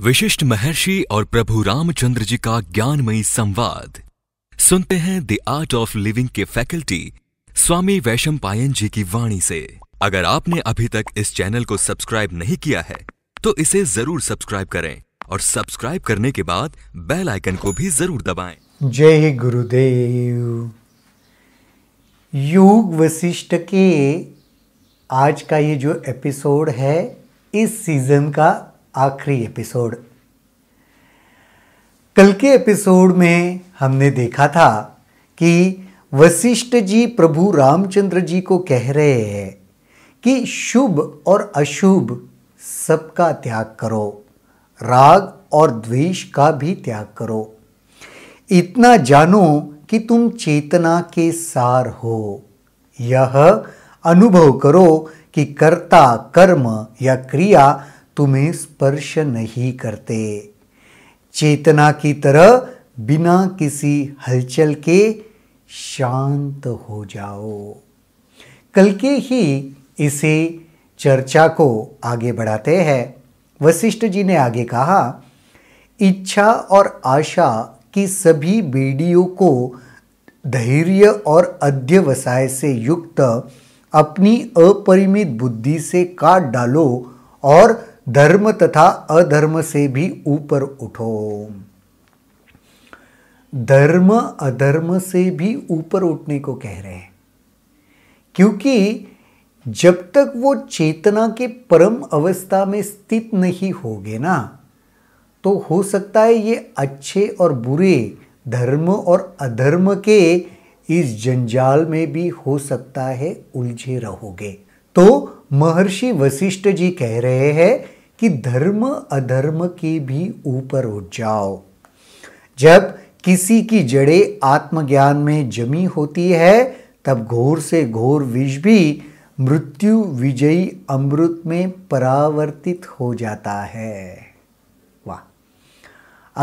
विशिष्ट महर्षि और प्रभु रामचंद्र जी का ज्ञानमयी संवाद सुनते हैं द आर्ट ऑफ लिविंग के फैकल्टी स्वामी वैशम पायन जी की वाणी से अगर आपने अभी तक इस चैनल को सब्सक्राइब नहीं किया है तो इसे जरूर सब्सक्राइब करें और सब्सक्राइब करने के बाद बेल आइकन को भी जरूर दबाएं। जय गुरुदेव योग वशिष्ठ के आज का ये जो एपिसोड है इस सीजन का आखिरी एपिसोड कल के एपिसोड में हमने देखा था कि वशिष्ठ जी प्रभु रामचंद्र जी को कह रहे हैं कि शुभ और अशुभ सबका त्याग करो राग और द्वेष का भी त्याग करो इतना जानो कि तुम चेतना के सार हो यह अनुभव करो कि कर्ता कर्म या क्रिया तुम्हें स्पर्श नहीं करते चेतना की तरह बिना किसी हलचल के शांत हो जाओ कल के ही इसे चर्चा को आगे बढ़ाते हैं वशिष्ठ जी ने आगे कहा इच्छा और आशा की सभी बेड़ियों को धैर्य और अध्यवसाय से युक्त अपनी अपरिमित बुद्धि से काट डालो और धर्म तथा अधर्म से भी ऊपर उठो धर्म अधर्म से भी ऊपर उठने को कह रहे हैं क्योंकि जब तक वो चेतना के परम अवस्था में स्थित नहीं होगे ना तो हो सकता है ये अच्छे और बुरे धर्म और अधर्म के इस जंजाल में भी हो सकता है उलझे रहोगे तो महर्षि वशिष्ठ जी कह रहे हैं कि धर्म अधर्म के भी ऊपर उठ जाओ जब किसी की जड़े आत्मज्ञान में जमी होती है तब घोर से घोर विष भी मृत्यु विजयी अमृत में परावर्तित हो जाता है वाह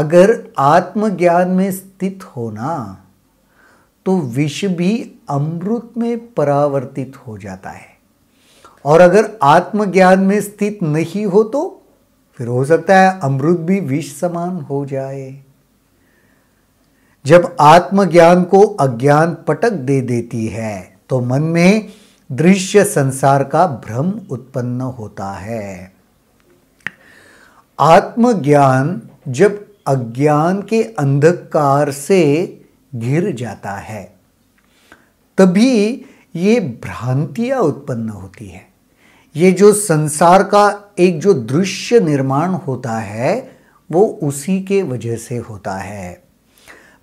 अगर आत्मज्ञान में स्थित होना तो विष भी अमृत में परावर्तित हो जाता है और अगर आत्मज्ञान में स्थित नहीं हो तो फिर हो सकता है अमृत भी विष समान हो जाए जब आत्मज्ञान को अज्ञान पटक दे देती है तो मन में दृश्य संसार का भ्रम उत्पन्न होता है आत्मज्ञान जब अज्ञान के अंधकार से घिर जाता है तभी ये भ्रांतियां उत्पन्न होती है ये जो संसार का एक जो दृश्य निर्माण होता है वो उसी के वजह से होता है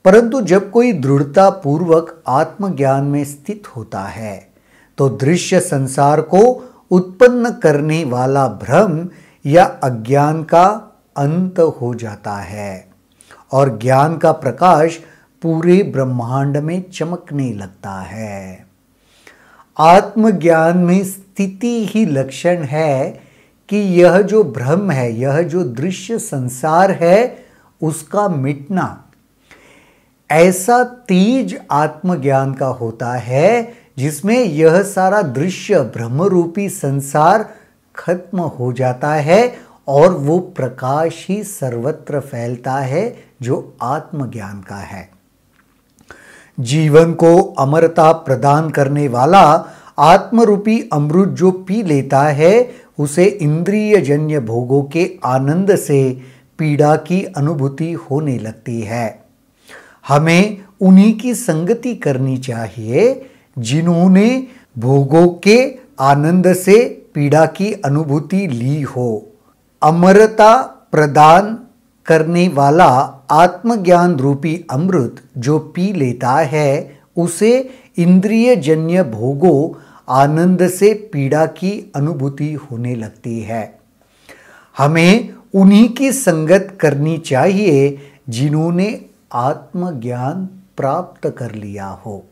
परंतु जब कोई दृढ़ता पूर्वक आत्मज्ञान में स्थित होता है तो दृश्य संसार को उत्पन्न करने वाला भ्रम या अज्ञान का अंत हो जाता है और ज्ञान का प्रकाश पूरे ब्रह्मांड में चमकने लगता है आत्मज्ञान में स्थिति ही लक्षण है कि यह जो भ्रम है यह जो दृश्य संसार है उसका मिटना ऐसा तीज आत्मज्ञान का होता है जिसमें यह सारा दृश्य भ्रम रूपी संसार खत्म हो जाता है और वो प्रकाश ही सर्वत्र फैलता है जो आत्मज्ञान का है जीवन को अमरता प्रदान करने वाला आत्मरूपी अमृत जो पी लेता है उसे इंद्रिय जन्य भोगों के आनंद से पीड़ा की अनुभूति होने लगती है हमें उन्हीं की संगति करनी चाहिए जिन्होंने भोगों के आनंद से पीड़ा की अनुभूति ली हो अमरता प्रदान करने वाला आत्मज्ञान रूपी अमृत जो पी लेता है उसे इंद्रिय जन्य भोगों आनंद से पीड़ा की अनुभूति होने लगती है हमें उन्हीं की संगत करनी चाहिए जिन्होंने आत्मज्ञान प्राप्त कर लिया हो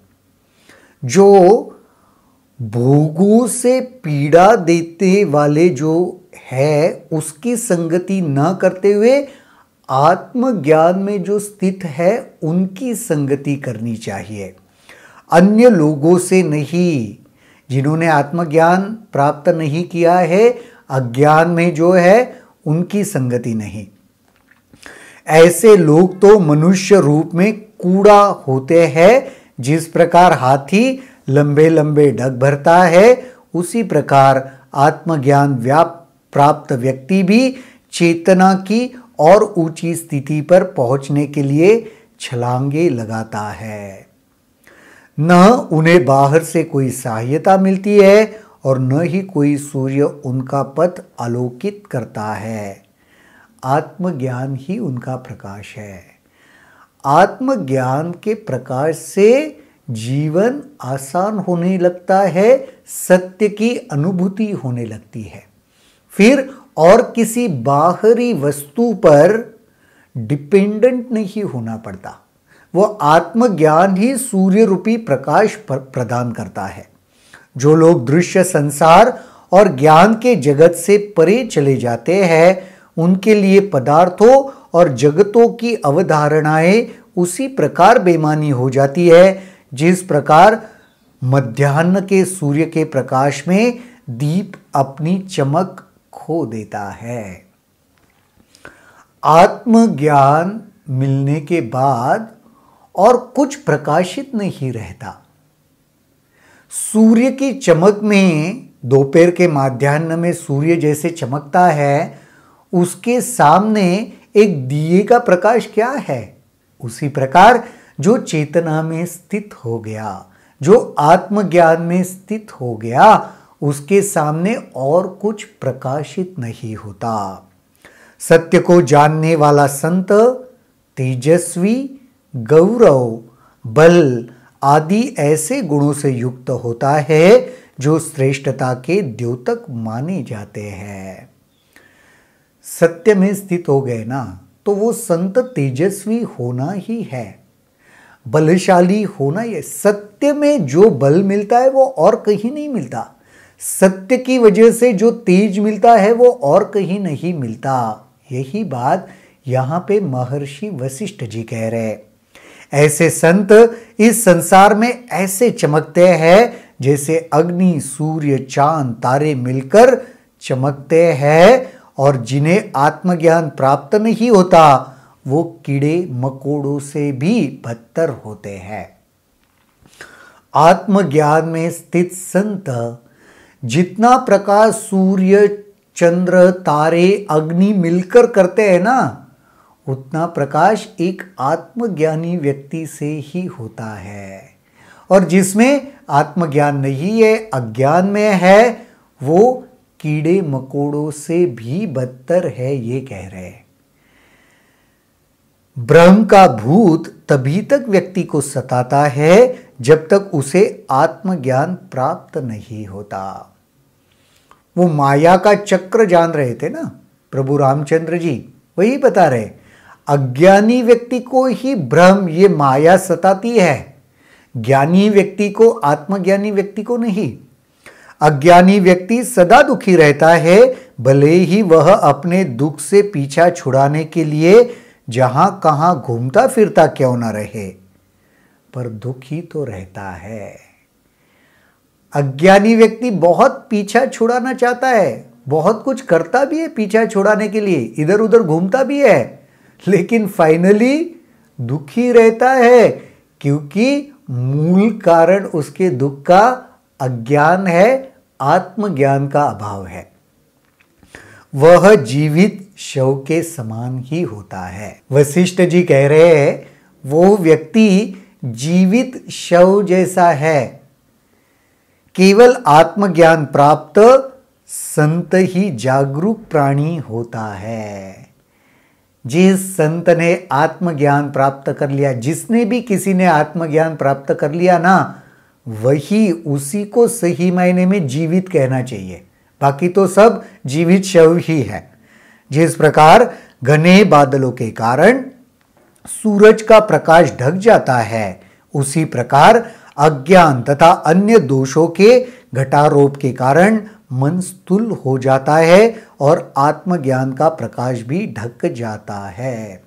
जो भोगों से पीड़ा देते वाले जो है उसकी संगति न करते हुए आत्मज्ञान में जो स्थित है उनकी संगति करनी चाहिए अन्य लोगों से नहीं जिन्होंने आत्मज्ञान प्राप्त नहीं किया है अज्ञान में जो है उनकी संगति नहीं ऐसे लोग तो मनुष्य रूप में कूड़ा होते हैं जिस प्रकार हाथी लंबे लंबे डग भरता है उसी प्रकार आत्मज्ञान व्याप प्राप्त व्यक्ति भी चेतना की और ऊंची स्थिति पर पहुंचने के लिए छलांगे लगाता है न उन्हें बाहर से कोई सहायता मिलती है और न ही कोई सूर्य उनका पथ आलोकित करता है आत्मज्ञान ही उनका प्रकाश है आत्मज्ञान के प्रकाश से जीवन आसान होने लगता है सत्य की अनुभूति होने लगती है फिर और किसी बाहरी वस्तु पर डिपेंडेंट नहीं होना पड़ता वो आत्मज्ञान ही सूर्य रूपी प्रकाश पर प्रदान करता है जो लोग दृश्य संसार और ज्ञान के जगत से परे चले जाते हैं उनके लिए पदार्थों और जगतों की अवधारणाएं उसी प्रकार बेमानी हो जाती है जिस प्रकार मध्यान्ह के सूर्य के प्रकाश में दीप अपनी चमक खो देता है आत्मज्ञान मिलने के बाद और कुछ प्रकाशित नहीं रहता सूर्य की चमक में दोपहर के माध्यान्ह में सूर्य जैसे चमकता है उसके सामने एक दिए का प्रकाश क्या है उसी प्रकार जो चेतना में स्थित हो गया जो आत्मज्ञान में स्थित हो गया उसके सामने और कुछ प्रकाशित नहीं होता सत्य को जानने वाला संत तेजस्वी गौरव बल आदि ऐसे गुणों से युक्त होता है जो श्रेष्ठता के द्योतक माने जाते हैं सत्य में स्थित हो गए ना तो वो संत तेजस्वी होना ही है बलशाली होना ये सत्य में जो बल मिलता है वो और कहीं नहीं मिलता सत्य की वजह से जो तेज मिलता है वो और कहीं नहीं मिलता यही बात यहाँ पे महर्षि वशिष्ठ जी कह रहे ऐसे संत इस संसार में ऐसे चमकते हैं जैसे अग्नि सूर्य चांद तारे मिलकर चमकते हैं और जिन्हें आत्मज्ञान प्राप्त नहीं होता वो कीड़े मकोड़ों से भी बदतर होते हैं आत्मज्ञान में स्थित संत जितना प्रकाश सूर्य चंद्र तारे अग्नि मिलकर करते हैं ना उतना प्रकाश एक आत्मज्ञानी व्यक्ति से ही होता है और जिसमें आत्मज्ञान नहीं है अज्ञान में है वो कीड़े मकोड़ों से भी बदतर है ये कह रहे हैं ब्रह्म का भूत तभी तक व्यक्ति को सताता है जब तक उसे आत्मज्ञान प्राप्त नहीं होता वो माया का चक्र जान रहे थे ना प्रभु रामचंद्र जी वही बता रहे अज्ञानी व्यक्ति को ही भ्रम ये माया सताती है ज्ञानी व्यक्ति को आत्मज्ञानी व्यक्ति को नहीं अज्ञानी व्यक्ति सदा दुखी रहता है भले ही वह अपने दुख से पीछा छुड़ाने के लिए जहां कहां घूमता फिरता क्यों ना रहे पर दुखी तो रहता है अज्ञानी व्यक्ति बहुत पीछा छुड़ाना चाहता है बहुत कुछ करता भी है पीछा छुड़ाने के लिए इधर उधर घूमता भी है लेकिन फाइनली दुखी रहता है क्योंकि मूल कारण उसके दुख का अज्ञान है आत्मज्ञान का अभाव है वह जीवित शव के समान ही होता है वशिष्ठ जी कह रहे हैं वो व्यक्ति जीवित शव जैसा है केवल आत्मज्ञान प्राप्त संत ही जागरूक प्राणी होता है जिस संत ने आत्मज्ञान प्राप्त कर लिया जिसने भी किसी ने आत्मज्ञान प्राप्त कर लिया ना वही उसी को सही मायने में जीवित कहना चाहिए बाकी तो सब जीवित शव ही है जिस प्रकार घने बादलों के कारण सूरज का प्रकाश ढक जाता है उसी प्रकार अज्ञान तथा अन्य दोषों के घटारोप के कारण मन स्थूल हो जाता है और आत्मज्ञान का प्रकाश भी ढक जाता है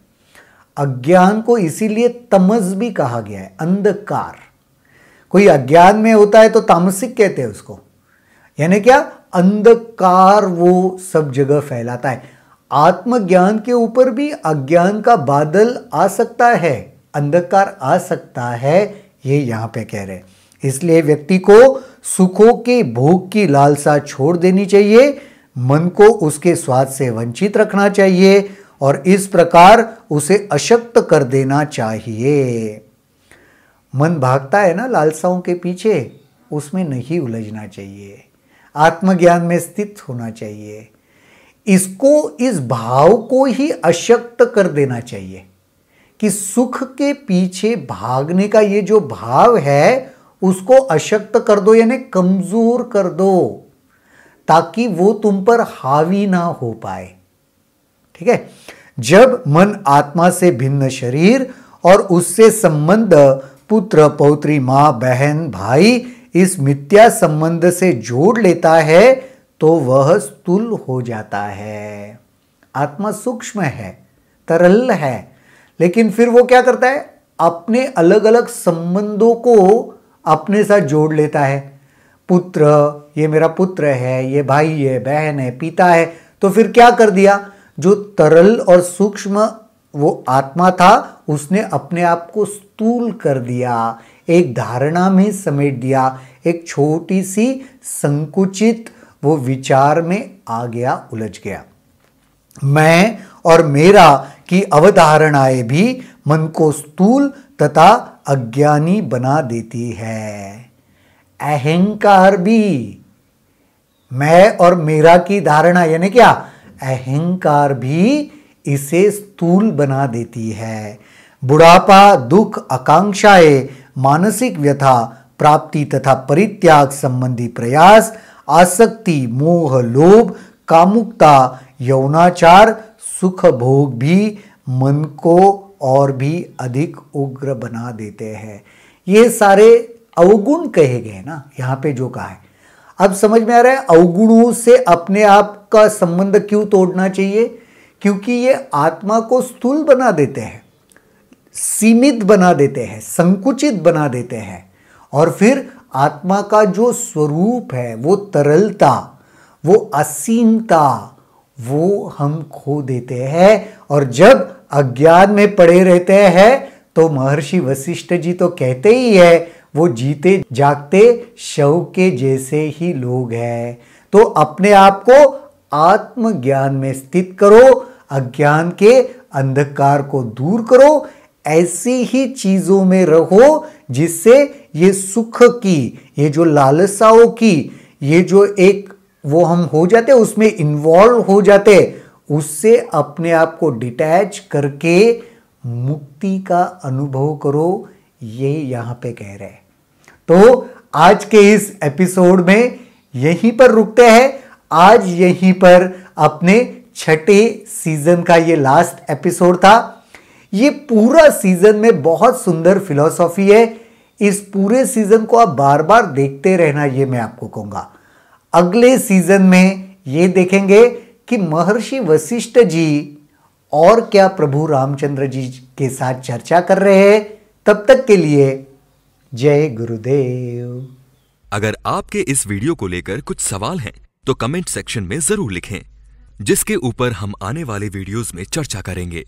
अज्ञान को इसीलिए तमस भी कहा गया है अंधकार कोई अज्ञान में होता है तो तामसिक कहते हैं उसको यानी क्या अंधकार वो सब जगह फैलाता है आत्मज्ञान के ऊपर भी अज्ञान का बादल आ सकता है अंधकार आ सकता है ये यहाँ पे कह रहे हैं इसलिए व्यक्ति को सुखों के भोग की लालसा छोड़ देनी चाहिए मन को उसके स्वाद से वंचित रखना चाहिए और इस प्रकार उसे अशक्त कर देना चाहिए मन भागता है ना लालसाओं के पीछे उसमें नहीं उलझना चाहिए आत्मज्ञान में स्थित होना चाहिए इसको इस भाव को ही अशक्त कर देना चाहिए कि सुख के पीछे भागने का ये जो भाव है उसको अशक्त कर दो यानी कमज़ोर कर दो ताकि वो तुम पर हावी ना हो पाए ठीक है जब मन आत्मा से भिन्न शरीर और उससे संबंध पुत्र पौत्री माँ बहन भाई इस मिथ्या संबंध से जोड़ लेता है तो वह स्थूल हो जाता है आत्मा सूक्ष्म है तरल है लेकिन फिर वो क्या करता है अपने अलग अलग संबंधों को अपने साथ जोड़ लेता है पुत्र ये मेरा पुत्र है ये भाई है बहन है पिता है तो फिर क्या कर दिया जो तरल और सूक्ष्म वो आत्मा था उसने अपने आप को स्थूल कर दिया एक धारणा में समेट दिया एक छोटी सी संकुचित वो विचार में आ गया उलझ गया मैं और मेरा की अवधारणाएं भी मन को स्थूल तथा अज्ञानी बना देती है अहंकार भी मैं और मेरा की धारणा यानी क्या अहंकार भी इसे स्थूल बना देती है बुढ़ापा दुख आकांक्षाएं मानसिक व्यथा प्राप्ति तथा परित्याग संबंधी प्रयास आसक्ति मोह लोभ कामुकता यौनाचार सुख भोग भी मन को और भी अधिक उग्र बना देते हैं ये सारे अवगुण कहे गए ना यहाँ पे जो कहा है अब समझ में आ रहा है अवगुणों से अपने आप का संबंध क्यों तोड़ना चाहिए क्योंकि ये आत्मा को स्थूल बना देते हैं सीमित बना देते हैं संकुचित बना देते हैं और फिर आत्मा का जो स्वरूप है वो तरलता वो असीमता वो हम खो देते हैं और जब अज्ञान में पड़े रहते हैं तो महर्षि वशिष्ठ जी तो कहते ही है वो जीते जागते शव के जैसे ही लोग हैं तो अपने आप को आत्मज्ञान में स्थित करो अज्ञान के अंधकार को दूर करो ऐसी ही चीज़ों में रहो जिससे ये सुख की ये जो लालसाओं की ये जो एक वो हम हो जाते उसमें इन्वॉल्व हो जाते उससे अपने आप को डिटैच करके मुक्ति का अनुभव करो ये यहां पे कह रहे तो आज के इस एपिसोड में यहीं पर रुकते हैं आज यहीं पर अपने छठे सीजन का ये लास्ट एपिसोड था ये पूरा सीजन में बहुत सुंदर फिलोसॉफी है इस पूरे सीजन को आप बार बार देखते रहना ये मैं आपको कहूंगा अगले सीजन में ये देखेंगे कि महर्षि वशिष्ठ जी और क्या प्रभु रामचंद्र जी के साथ चर्चा कर रहे हैं तब तक के लिए जय गुरुदेव अगर आपके इस वीडियो को लेकर कुछ सवाल हैं तो कमेंट सेक्शन में जरूर लिखें जिसके ऊपर हम आने वाले वीडियोस में चर्चा करेंगे